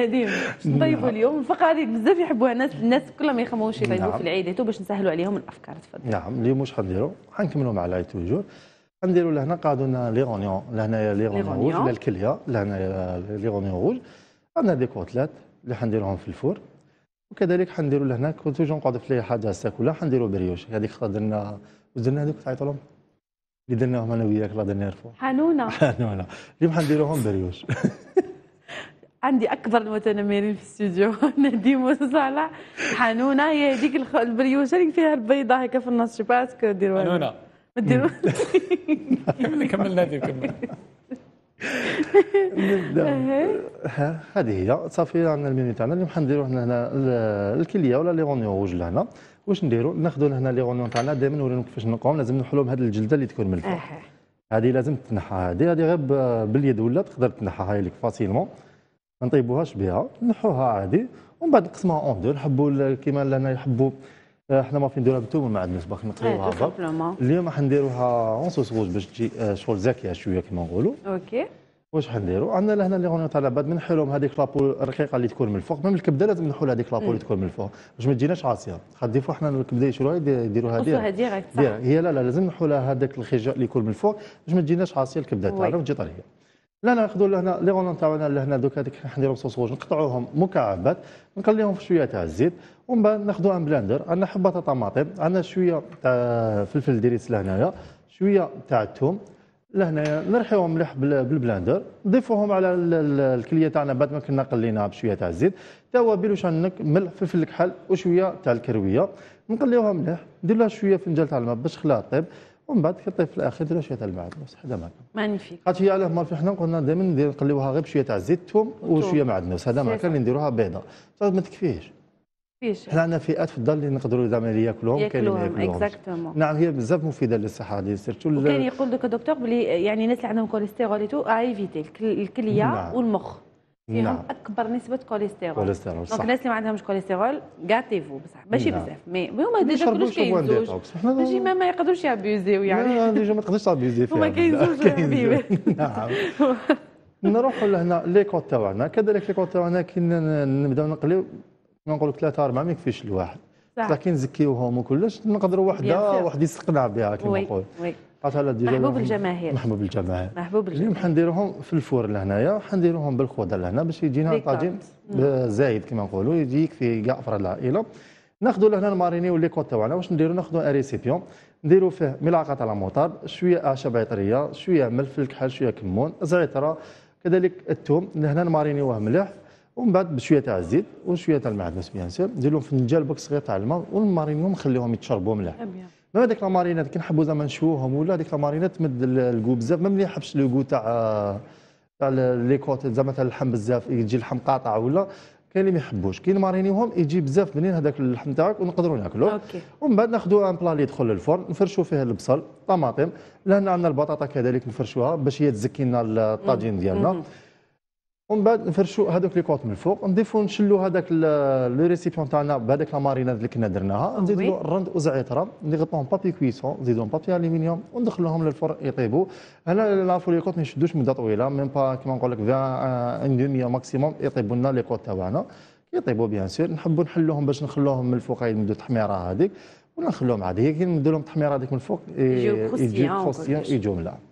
قديم نعم. طيب اليوم الفقره هذه بزاف يحبوها الناس الناس كلهم يخمموش يطيبوا نعم. في العيد تو باش نسهلوا عليهم الافكار تفضل نعم اليوم واش غنديروا غنكملوا مع العيد توجور غنديروا لهنا قادونا لي غونيون لهنايا لي غونيون روج ولا الكليه لهنايا لي غونيون روج عندنا دي كوتلات اللي حنديروهم في الفور وكذلك حنديروا لهنا كنت توجور نقعدوا في حاجه ساكولا حنديروا بريوش هذيك درنا درنا هذوك تعيطوا لهم اللي درناهم انا وياك لا درنا حنونه حنونه اليوم حنديروهم بريوش عندي اكبر المتنمرين في الاستوديو نديم صالح حنونه هي هذيك البريوشه اللي فيها البيضه هكا في النص شو باسك ديروها حنونه ما ديروها كمل كمل كمل هذه هي صافي عندنا الميني تاعنا اليوم حنديروا هنا الكليه ولا لي غونيون روج لهنا واش نديروا ناخذوا لهنا لي غونيون تاعنا دائما نوريهم كيفاش نقوم لازم نحلوا بهذه الجلده اللي تكون من هذه لازم تنحى هذه هذه غير باليد ولا تقدر تنحى هاي لك فاسيلمون ما نطيبوهاش بها نحوها عادي ومن بعد نقسموها اون دو نحبوا كيما لنا يحبوا احنا آه، ما في نديروها بالثوم ما عندناش باقي نطيبوها هكا اليوم نديروها اون صوص غوج باش تجي آه، شغل زاكيه شويه كيما نقولوا اوكي واش حنديروا عندنا لهنا اللي غنوط على بعد منحي هذيك لابو الرقيقه اللي تكون من الفوق ميم الكبده لازم نحول هذيك لابو اللي mm. تكون من الفوق باش ما تجيناش عاصيه خاطر ديفوا احنا الكبده يشروها يديروها ديريكت ديريكت هي لا لا لازم نحولها هذاك الخجاء اللي يكون من الفوق باش ما تجيناش عاصيه الكبده تاعنا وتجي طريه لا لا ناخذوا لهنا لي غون تاعنا لهنا دوك هذيك نديرو صوصوج نقطعوهم مكعبات نقليهم في شويه تاع الزيت ومن بعد ناخذوا ان بلاندر عندنا حبه تاع طماطم عندنا شويه تاع فلفل ديريس لهنايا شويه تاع الثوم لهنايا نرحيهم مليح بالبلاندر نضيفوهم على الكليه تاعنا بعد ما كنا قليناها بشويه تاع الزيت توابل وشنك ملح فلفل كحل وشويه تاع الكرويه نقليوها مليح ندير لها شويه فنجان تاع الماء باش خلاها طيب ومن بعد كطيب في الاخير دير شويه تاع بس هذا معنا مانيفيك قالت هي علاه ما حنا قلنا دائما نقليوها غير بشويه تاع الزيت الثوم وشويه معدنوس هذا معكر اللي نديروها بيضه ما تكفيش فيش حنا عندنا فئات في الدار اللي نقدروا زعما ياكلوهم كاين اللي ياكلوهم نعم هي بزاف مفيده للصحه هذه سيرتو وكان يقول لك دكتور بلي يعني الناس اللي عندهم كوليسترول ايفيتي الكليه نعم. والمخ فيهم نعم. اكبر نسبه كوليسترول كوليسترول صح دونك الناس اللي ما عندهمش كوليسترول غاتيفو بصح ماشي نعم. بزاف مي هما ديجا كلش كينزوج ماشي ما, ما يقدروش يابيوزيو يعني ديجا ما تقدرش تابيوزي فيهم هما كينزوج حبيبي نعم نروحوا لهنا ليكوت تاعنا كذلك ليكوت تاعنا كي نبداو نقليو نقول لك ثلاثه اربعه ما يكفيش الواحد صح لكن نزكيوهم وكلش نقدروا وحده واحد يستقنع بها كما نقول مثلا ديجا محبوب الجماهير محبوب الجماهير محبوب الجماهير اليوم حنديروهم في الفور لهنايا وحنديروهم بالخضر لهنا باش يجينا طاجين زايد كما نقولوا يجي يكفي كاع افراد العائله ناخذوا لهنا الماريني لي كوت تاعنا واش نديروا ناخذوا ان ريسيبيون نديروا فيه ملعقه تاع الموطار شويه اعشاب عطريه شويه ملفل الكحل شويه كمون زعتر كذلك الثوم لهنا واه مليح ومن بعد بشويه تاع الزيت وشويه تاع المعدنوس بيان سير ندير لهم فنجان بوك صغير تاع الماء والمارينيو نخليهم يتشربوا مليح ما هذيك لا مارينات كي نحبوا زعما نشوهم ولا هذيك لا مارينات تمد الكو بزاف ما مليحبش لو كو تاع تاع لي كوت زعما تاع اللحم بزاف يجي اللحم قاطع ولا كاين اللي ما يحبوش كي مارينيهم يجي بزاف بنين هذاك اللحم تاعك ونقدروا ناكلوه ومن بعد ناخذوا ان بلا اللي يدخل للفرن نفرشوا فيه البصل طماطم لهنا عندنا البطاطا كذلك نفرشوها باش هي تزكي لنا الطاجين ديالنا ومن بعد نفرشوا هذوك لي كوط من الفوق نضيفوا نشلوا هذاك لو ريسيبيون تاعنا بهذاك لا ماريناد اللي كنا درناها نزيدوا له الرند وزعتره نغطوهم بابي كويسون نزيدوهم بابي الومنيوم وندخلوهم للفرن يطيبوا هنا لا فولي كوط ما يشدوش مده طويله ميم با كيما نقول لك ان آه، دومي ماكسيموم يطيبوا لنا لي كوط تاعنا يطيبوا بيان سور نحبوا نحلوهم باش نخلوهم من الفوق يمدوا التحميره هذيك ولا نخلوهم عادي كي نمدوا لهم التحميره هذيك من الفوق يجيو كروسيون يجيو ملا